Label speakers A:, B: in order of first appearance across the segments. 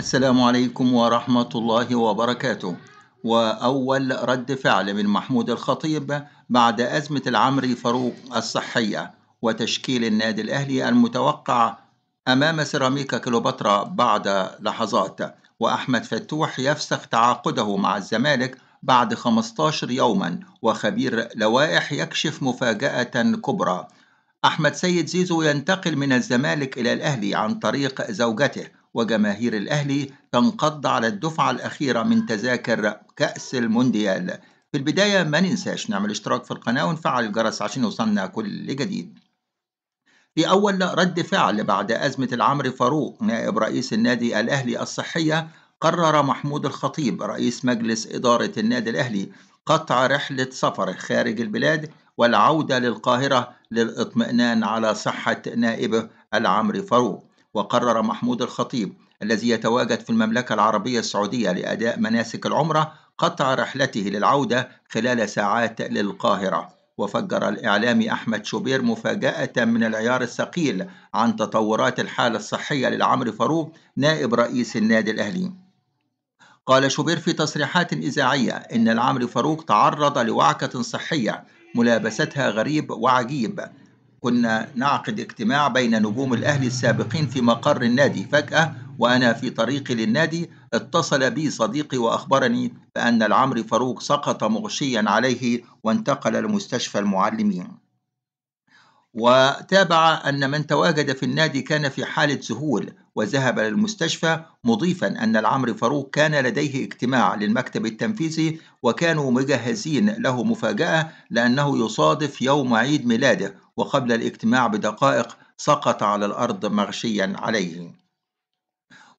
A: السلام عليكم ورحمة الله وبركاته وأول رد فعل من محمود الخطيب بعد أزمة العمري فاروق الصحية وتشكيل النادي الأهلي المتوقع أمام سيراميكا كليوباترا بعد لحظات وأحمد فتوح يفسخ تعاقده مع الزمالك بعد 15 يوما وخبير لوائح يكشف مفاجأة كبرى أحمد سيد زيزو ينتقل من الزمالك إلى الأهلي عن طريق زوجته وجماهير الأهلي تنقض على الدفعة الأخيرة من تذاكر كأس المونديال في البداية ما ننساش نعمل اشتراك في القناة ونفعل الجرس عشان يوصلنا كل جديد في أول رد فعل بعد أزمة العمر فاروق نائب رئيس النادي الأهلي الصحية قرر محمود الخطيب رئيس مجلس إدارة النادي الأهلي قطع رحلة سفره خارج البلاد والعودة للقاهرة للإطمئنان على صحة نائبه العمري فاروق وقرر محمود الخطيب الذي يتواجد في المملكة العربية السعودية لأداء مناسك العمرة قطع رحلته للعودة خلال ساعات للقاهرة وفجر الإعلامي أحمد شوبير مفاجأة من العيار الثقيل عن تطورات الحالة الصحية للعمر فاروق نائب رئيس النادي الأهلي قال شوبير في تصريحات إذاعية إن العمر فاروق تعرض لوعكة صحية ملابستها غريب وعجيب كنا نعقد اجتماع بين نجوم الأهلي السابقين في مقر النادي فجأة وأنا في طريقي للنادي اتصل بي صديقي وأخبرني بأن العمري فاروق سقط مغشيا عليه وانتقل لمستشفى المعلمين وتابع أن من تواجد في النادي كان في حالة سهول وذهب للمستشفى مضيفا أن العمر فاروق كان لديه اجتماع للمكتب التنفيذي وكانوا مجهزين له مفاجأة لأنه يصادف يوم عيد ميلاده وقبل الاجتماع بدقائق سقط على الأرض مغشيا عليه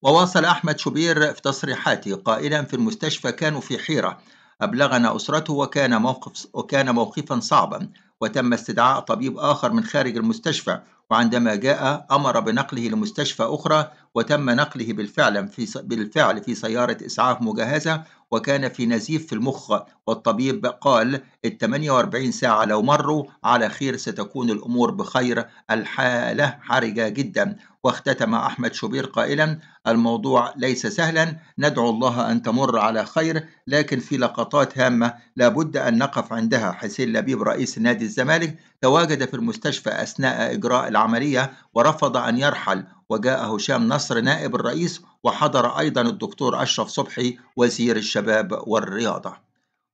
A: وواصل أحمد شوبير في تصريحاته قائلا في المستشفى كانوا في حيرة أبلغنا أسرته وكان, موقف وكان موقفا صعبا وتم استدعاء طبيب آخر من خارج المستشفى وعندما جاء أمر بنقله لمستشفى أخرى وتم نقله بالفعل في, بالفعل في سيارة إسعاف مجهزة وكان في نزيف في المخ والطبيب قال ال 48 ساعة لو مروا على خير ستكون الأمور بخير الحالة حرجة جدا واختتم أحمد شوبير قائلا الموضوع ليس سهلا ندعو الله أن تمر على خير لكن في لقطات هامة لابد أن نقف عندها حسين لبيب رئيس نادي الزمالك تواجد في المستشفى أثناء إجراء العملية ورفض أن يرحل وجاء هشام نصر نائب الرئيس وحضر أيضا الدكتور أشرف صبحي وزير الشباب والرياضة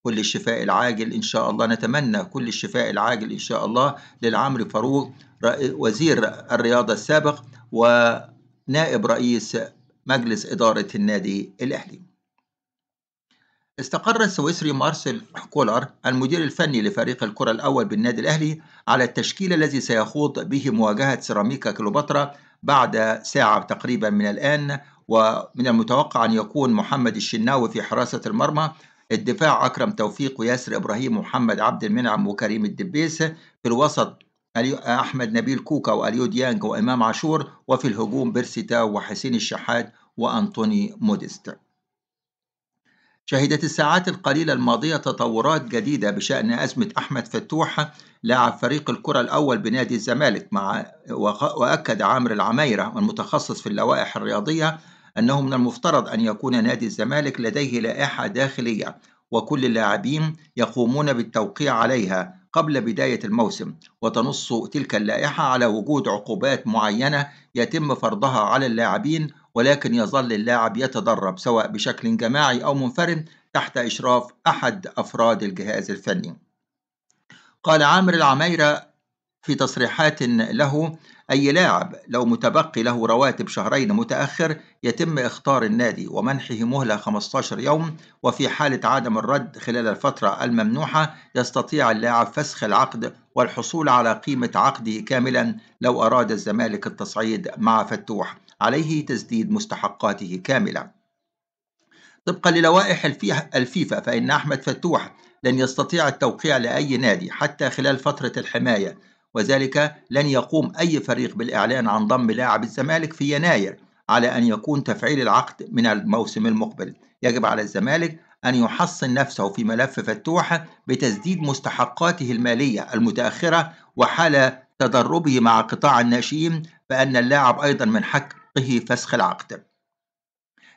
A: كل الشفاء العاجل إن شاء الله نتمنى كل الشفاء العاجل إن شاء الله للعمر فاروق وزير الرياضة السابق ونائب رئيس مجلس إدارة النادي الأهلي استقر السويسري مارسيل كولر المدير الفني لفريق الكرة الأول بالنادي الأهلي على التشكيل الذي سيخوض به مواجهة سيراميكا كليوباترا بعد ساعة تقريبا من الآن ومن المتوقع أن يكون محمد الشناوي في حراسة المرمى الدفاع أكرم توفيق وياسر إبراهيم ومحمد عبد المنعم وكريم الدبيس في الوسط أحمد نبيل كوكا وأليو ديانج وإمام عاشور وفي الهجوم بيرسيتا وحسين الشحات وأنطوني موديست شهدت الساعات القليلة الماضية تطورات جديدة بشأن أزمة أحمد فتوح لاعب فريق الكرة الأول بنادي الزمالك مع وأكد عامر العميرة المتخصص في اللوائح الرياضية أنه من المفترض أن يكون نادي الزمالك لديه لائحة داخلية وكل اللاعبين يقومون بالتوقيع عليها قبل بداية الموسم وتنص تلك اللائحة على وجود عقوبات معينة يتم فرضها على اللاعبين ولكن يظل اللاعب يتدرب سواء بشكل جماعي أو منفرد تحت إشراف أحد أفراد الجهاز الفني قال عامر العميرة في تصريحات له أي لاعب لو متبقي له رواتب شهرين متأخر يتم إختار النادي ومنحه مهلة 15 يوم وفي حالة عدم الرد خلال الفترة الممنوحة يستطيع اللاعب فسخ العقد والحصول على قيمة عقده كاملا لو أراد الزمالك التصعيد مع فتوح عليه تسديد مستحقاته كاملة طبقا للوائح الفيفا فإن أحمد فتوح لن يستطيع التوقيع لأي نادي حتى خلال فترة الحماية وذلك لن يقوم أي فريق بالإعلان عن ضم لاعب الزمالك في يناير على أن يكون تفعيل العقد من الموسم المقبل يجب على الزمالك أن يحصن نفسه في ملف فتوح بتسديد مستحقاته المالية المتأخرة وحال تدربه مع قطاع الناشئين فأن اللاعب أيضا من حقه فسخ العقد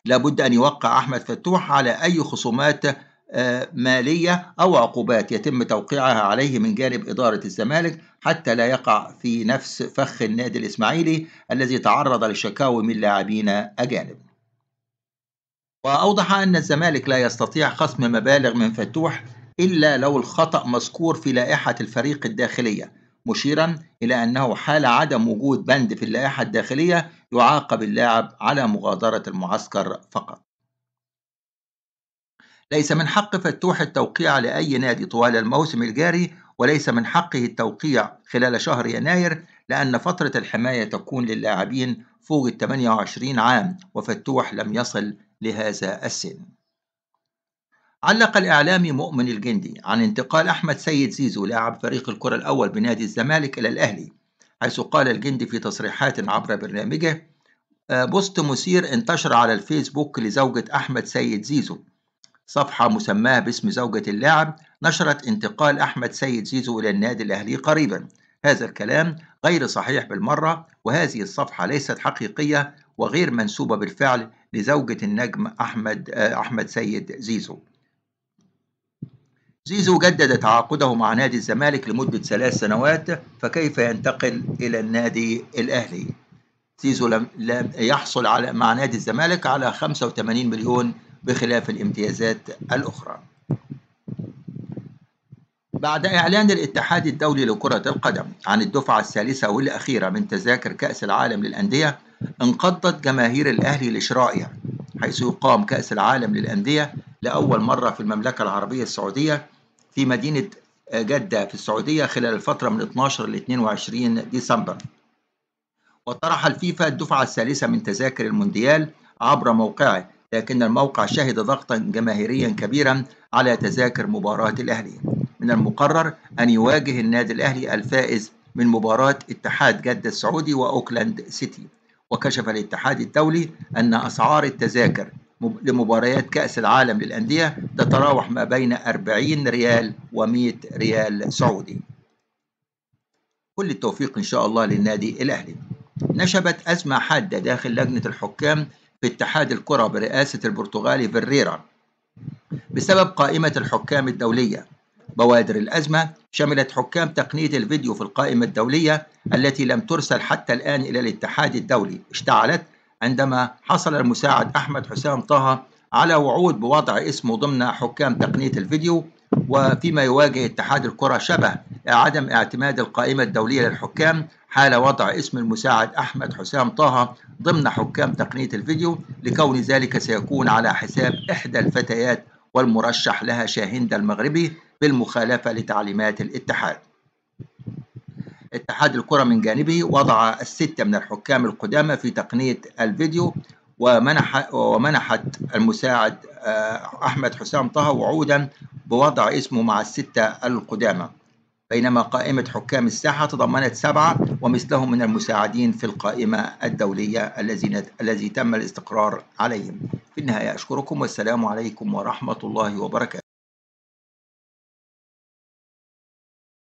A: لابد أن يوقع أحمد فتوح على أي خصومات آه، مالية أو عقوبات يتم توقيعها عليه من جانب إدارة الزمالك حتى لا يقع في نفس فخ النادي الإسماعيلي الذي تعرض لشكاوى من لاعبين أجانب وأوضح أن الزمالك لا يستطيع خصم مبالغ من فتوح إلا لو الخطأ مذكور في لائحة الفريق الداخلية مشيرا إلى أنه حال عدم وجود بند في اللائحة الداخلية يعاقب اللاعب على مغادرة المعسكر فقط ليس من حق فتوح التوقيع لأي نادي طوال الموسم الجاري وليس من حقه التوقيع خلال شهر يناير لأن فترة الحماية تكون للاعبين فوق ال 28 عام وفتوح لم يصل لهذا السن علق الإعلامي مؤمن الجندي عن انتقال أحمد سيد زيزو لاعب فريق الكرة الأول بنادي الزمالك إلى الأهلي حيث قال الجندي في تصريحات عبر برنامجه بوست مثير انتشر على الفيسبوك لزوجة أحمد سيد زيزو صفحة مسماها باسم زوجة اللاعب نشرت انتقال أحمد سيد زيزو إلى النادي الأهلي قريبا هذا الكلام غير صحيح بالمرة وهذه الصفحة ليست حقيقية وغير منسوبة بالفعل لزوجة النجم أحمد آه، أحمد سيد زيزو زيزو جدد تعاقده مع نادي الزمالك لمدة ثلاث سنوات فكيف ينتقل إلى النادي الأهلي زيزو لم, لم يحصل على مع نادي الزمالك على 85 مليون بخلاف الامتيازات الأخرى بعد إعلان الاتحاد الدولي لكرة القدم عن الدفعة الثالثة والأخيرة من تذاكر كأس العالم للأندية انقضت جماهير الأهلي لشرائها حيث يقام كأس العالم للأندية لأول مرة في المملكة العربية السعودية في مدينة آه، جدة في السعودية خلال الفترة من 12 ل 22 ديسمبر وطرح الفيفا الدفعة الثالثة من تذاكر المونديال عبر موقعه لكن الموقع شهد ضغطا جماهيريا كبيرا على تذاكر مباراة الأهلي من المقرر أن يواجه النادي الأهلي الفائز من مباراة اتحاد جدة السعودي وأوكلاند سيتي وكشف الاتحاد الدولي أن أسعار التذاكر لمباريات كأس العالم للأندية تتراوح ما بين 40 ريال و100 ريال سعودي كل التوفيق إن شاء الله للنادي الأهلي نشبت أزمة حادة داخل لجنة الحكام في اتحاد الكرة برئاسة البرتغالي فيريرا بسبب قائمة الحكام الدولية بوادر الأزمة شملت حكام تقنية الفيديو في القائمة الدولية التي لم ترسل حتى الآن إلى الاتحاد الدولي اشتعلت عندما حصل المساعد أحمد حسام طه على وعود بوضع اسمه ضمن حكام تقنية الفيديو وفيما يواجه اتحاد الكرة شبه عدم اعتماد القائمة الدولية للحكام حال وضع اسم المساعد أحمد حسام طه ضمن حكام تقنية الفيديو لكون ذلك سيكون على حساب إحدى الفتيات والمرشح لها شاهند المغربي بالمخالفة لتعليمات الاتحاد اتحاد الكرة من جانبه وضع الستة من الحكام القدامى في تقنية الفيديو ومنح ومنحت المساعد آه، أحمد حسام طه وعودا بوضع اسمه مع الستة القدامى بينما قائمة حكام الساحة تضمنت سبعة ومثلهم من المساعدين في القائمة الدولية الذين الذي تم الاستقرار عليهم في النهاية أشكركم والسلام عليكم ورحمة الله وبركاته